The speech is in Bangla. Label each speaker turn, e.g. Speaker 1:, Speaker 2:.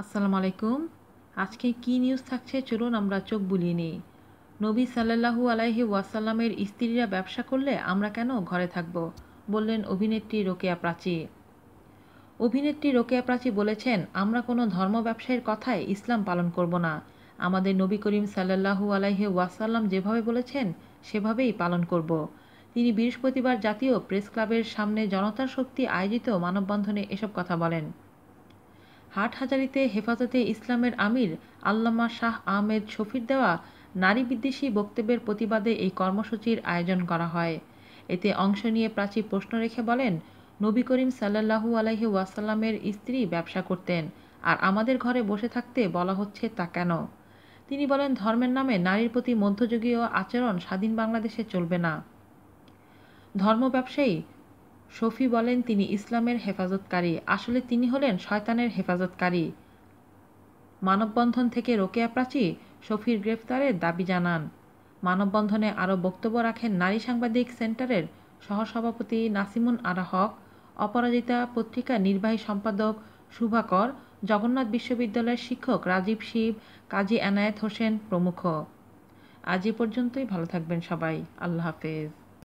Speaker 1: আসসালামু আলাইকুম আজকে কি নিউজ থাকছে চলুন আমরা চোখ বুলিয়ে নিই নবী সাল্লাহু আলাইহি ওয়াসাল্লামের স্ত্রীরা ব্যবসা করলে আমরা কেন ঘরে থাকব বললেন অভিনেত্রী রোকেয়া প্রাচী অভিনেত্রী রোকেয়া প্রাচী বলেছেন আমরা কোনো ধর্ম ব্যবসায়ীর কথায় ইসলাম পালন করব না আমাদের নবী করিম সাল্লাহু আলাইহি ওয়াসাল্লাম যেভাবে বলেছেন সেভাবেই পালন করব তিনি বৃহস্পতিবার জাতীয় প্রেস ক্লাবের সামনে জনতার শক্তি আয়োজিত মানববন্ধনে এসব কথা বলেন হাটহাজারিতে হেফাজতে ইসলামের আমির আল্লামা শাহ আহমেদ শফির দেওয়া নারী বিদ্বেষী বক্তব্যের প্রতিবাদে এই কর্মসূচির আয়োজন করা হয় এতে অংশ নিয়ে প্রাচী প্রশ্ন রেখে বলেন নবী করিম সাল্লাহু আলহি ওয়াসাল্লামের স্ত্রী ব্যবসা করতেন আর আমাদের ঘরে বসে থাকতে বলা হচ্ছে তা কেন তিনি বলেন ধর্মের নামে নারীর প্রতি মধ্যযুগীয় আচরণ স্বাধীন বাংলাদেশে চলবে না ধর্ম ব্যবসায়ী শফি বলেন তিনি ইসলামের হেফাজতকারী আসলে তিনি হলেন শয়তানের হেফাজতকারী মানববন্ধন থেকে রোকেয়া প্রাচী শফির গ্রেফতারের দাবি জানান মানববন্ধনে আরও বক্তব্য রাখেন নারী সাংবাদিক সেন্টারের সহসভাপতি নাসিমুন আরা হক অপরাজিতা পত্রিকার নির্বাহী সম্পাদক শুভাকর জগন্নাথ বিশ্ববিদ্যালয়ের শিক্ষক রাজীব শিব কাজী এনায়েত হোসেন প্রমুখ আজ এ পর্যন্তই ভালো থাকবেন সবাই আল্লাহ হাফেজ